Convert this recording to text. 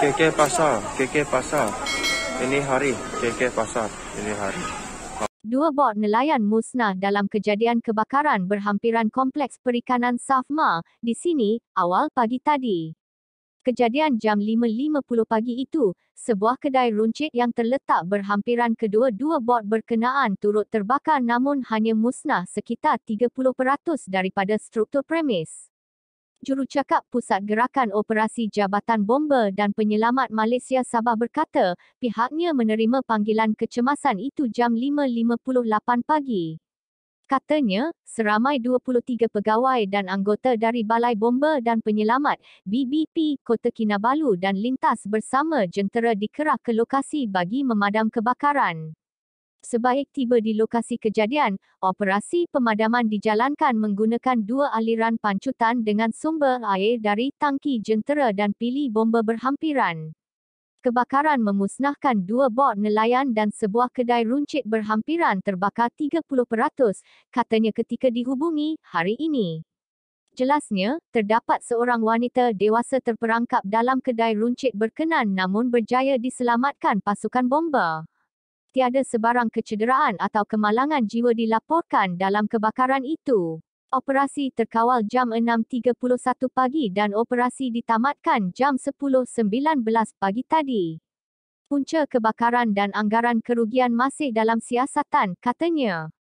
KK Pasar, KK Pasar. Ini hari KK Pasar, ini hari. Dua bot nelayan musnah dalam kejadian kebakaran berhampiran kompleks perikanan Safma di sini awal pagi tadi. Kejadian jam 5.50 pagi itu, sebuah kedai runcit yang terletak berhampiran kedua-dua bot berkenaan turut terbakar namun hanya musnah sekitar 30% daripada struktur premis. Jurucakap Pusat Gerakan Operasi Jabatan Bomber dan Penyelamat Malaysia Sabah berkata, pihaknya menerima panggilan kecemasan itu jam 5.58 pagi. Katanya, seramai 23 pegawai dan anggota dari Balai Bomber dan Penyelamat, BBP, Kota Kinabalu dan Lintas bersama jentera dikerah ke lokasi bagi memadam kebakaran. Sebaik tiba di lokasi kejadian, operasi pemadaman dijalankan menggunakan dua aliran pancutan dengan sumber air dari tangki jentera dan pili bomba berhampiran. Kebakaran memusnahkan dua bot nelayan dan sebuah kedai runcit berhampiran terbakar 30%, katanya ketika dihubungi hari ini. Jelasnya, terdapat seorang wanita dewasa terperangkap dalam kedai runcit berkenan namun berjaya diselamatkan pasukan bomba tiada sebarang kecederaan atau kemalangan jiwa dilaporkan dalam kebakaran itu. Operasi terkawal jam 6.31 pagi dan operasi ditamatkan jam 10.19 pagi tadi. Punca kebakaran dan anggaran kerugian masih dalam siasatan, katanya.